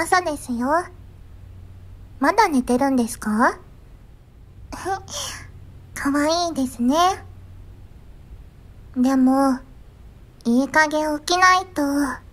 朝ですよ。まだ寝てるんですか かわいいですね。でも、いい加減起きないと。